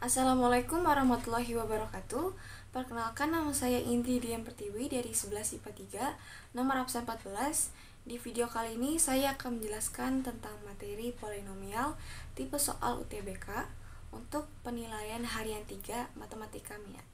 Assalamualaikum warahmatullahi wabarakatuh Perkenalkan nama saya Indri Dian Pertiwi dari 11 IPA 3 Nomor absen 14 Di video kali ini saya akan menjelaskan tentang materi polinomial Tipe soal UTBK Untuk penilaian harian 3 Matematika Minat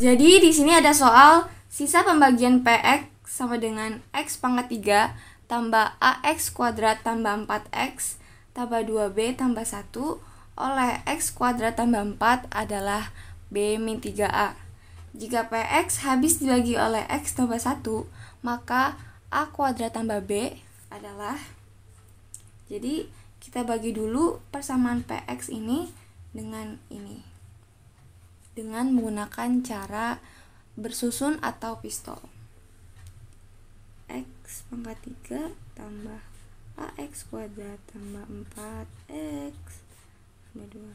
Jadi di sini ada soal Sisa pembagian PX sama dengan X pangkat 3 tambah AX kuadrat tambah 4X tambah 2B tambah 1 oleh X kuadrat tambah 4 adalah B min 3A. Jika PX habis dibagi oleh X tambah 1, maka A kuadrat tambah B adalah jadi kita bagi dulu persamaan PX ini dengan ini dengan menggunakan cara bersusun atau pistol X pangkat 3 tambah AX kuadrat tambah 4X berdua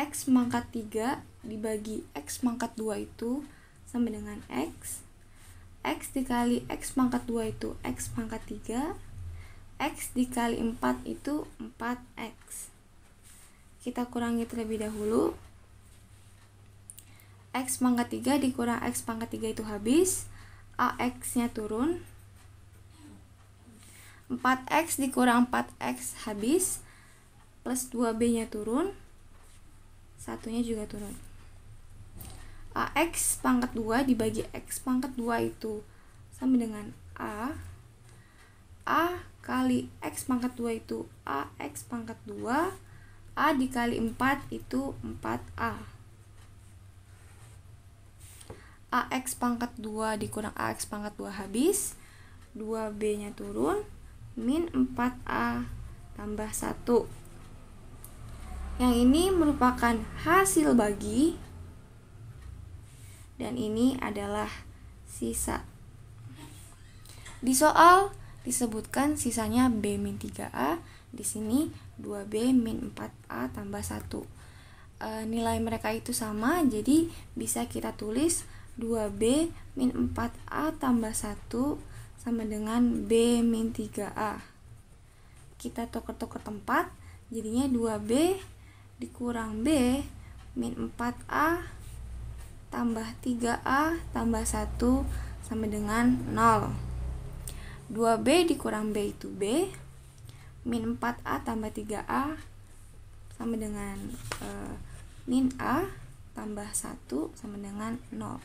X mangkat 3 dibagi X mangkat 2 itu sama dengan X X dikali X pangkat 2 itu X pangkat 3 X dikali 4 itu 4X kita kurangi terlebih dahulu X pangkat 3 dikurang X pangkat 3 itu habis. AX-nya turun. 4X dikurang 4X habis. Plus 2B-nya turun. Satunya juga turun. AX pangkat 2 dibagi X pangkat 2 itu sama dengan A. A kali X pangkat 2 itu AX pangkat 2. A dikali 4 itu 4A. AX pangkat 2 dikurang AX pangkat 2 habis 2B nya turun min 4A tambah 1 yang ini merupakan hasil bagi dan ini adalah sisa di soal disebutkan sisanya B min 3A di sini 2B min 4A tambah 1 e, eh, nilai mereka itu sama jadi bisa kita tulis 2B min 4A tambah 1 sama dengan B min 3A. Kita tuker-tuker tempat, jadinya 2B dikurang B min 4A tambah 3A tambah 1 sama dengan 0. 2B dikurang B itu B, min 4A tambah 3A sama dengan e, min A tambah 1 sama dengan 0.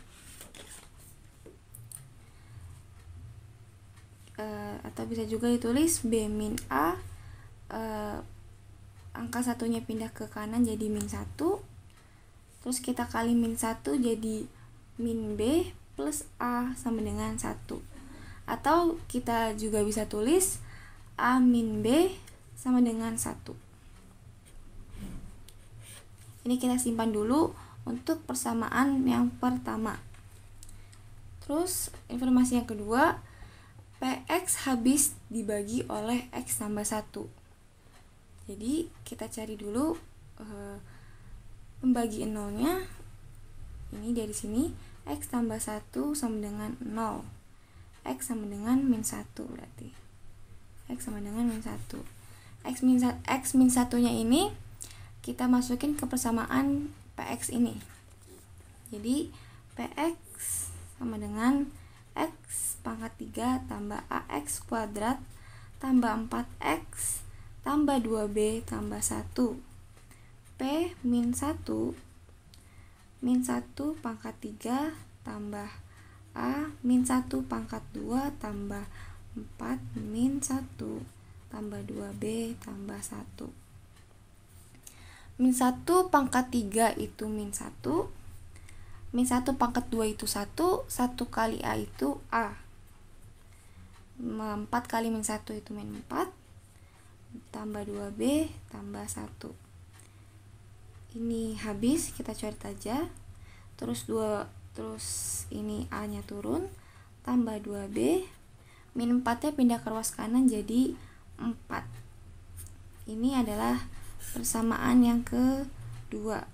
Eh, atau bisa juga ditulis B min A uh, angka satunya pindah ke kanan jadi min 1 terus kita kali min 1 jadi min B plus A sama dengan 1 atau kita juga bisa tulis A min B sama dengan 1 ini kita simpan dulu untuk persamaan yang pertama terus informasi yang kedua PX habis dibagi oleh X tambah 1 jadi kita cari dulu uh, Pembagi nolnya ini dari sini X tambah 1 sama dengan 0 X sama dengan min 1 berarti X sama dengan min 1 X min, X min 1 nya ini kita masukin ke persamaan PX ini jadi PX sama dengan X pangkat 3 tambah AX kuadrat tambah 4X tambah 2B tambah 1 P min 1 min 1 pangkat 3 tambah A min 1 pangkat 2 tambah 4 min 1 tambah 2B tambah 1 min 1 pangkat 3 itu min 1 Min 1 pangkat 2 itu 1, 1 kali A itu A. 4 kali min 1 itu min 4, tambah 2B, tambah 1. Ini habis, kita cari aja. Terus 2, terus ini A-nya turun, tambah 2B, min 4-nya pindah ke ruas kanan jadi 4. Ini adalah persamaan yang kedua.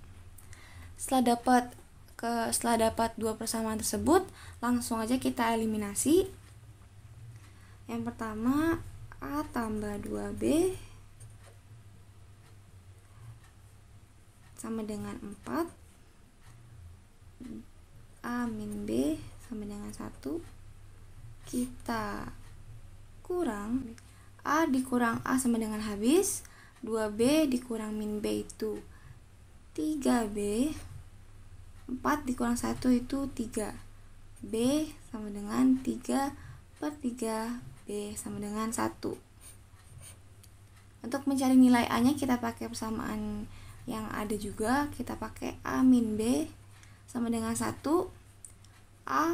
Setelah dapat ke setelah dapat dua persamaan tersebut langsung aja kita eliminasi yang pertama A tambah 2B sama dengan 4 A min B sama dengan 1 kita kurang A dikurang A sama dengan habis 2B dikurang min B itu 3B 4 dikurang 1 itu 3 B sama dengan 3 per 3 B sama dengan 1 Untuk mencari nilai A nya kita pakai persamaan yang ada juga Kita pakai A min B sama dengan 1 A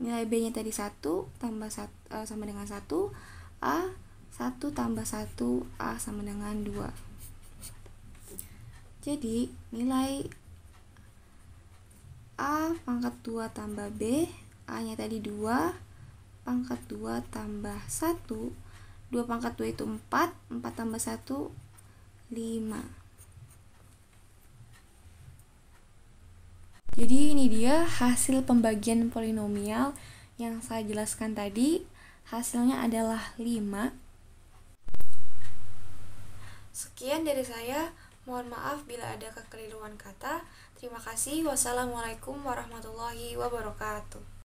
nilai B nya tadi 1 tambah 1 uh, e, sama dengan 1 A 1 tambah 1 A sama dengan 2 Jadi nilai A pangkat 2 tambah B A nya tadi 2 pangkat 2 tambah 1 2 pangkat 2 itu 4 4 tambah 1 5 jadi ini dia hasil pembagian polinomial yang saya jelaskan tadi hasilnya adalah 5 sekian dari saya Mohon maaf bila ada kekeliruan kata. Terima kasih. Wassalamualaikum warahmatullahi wabarakatuh.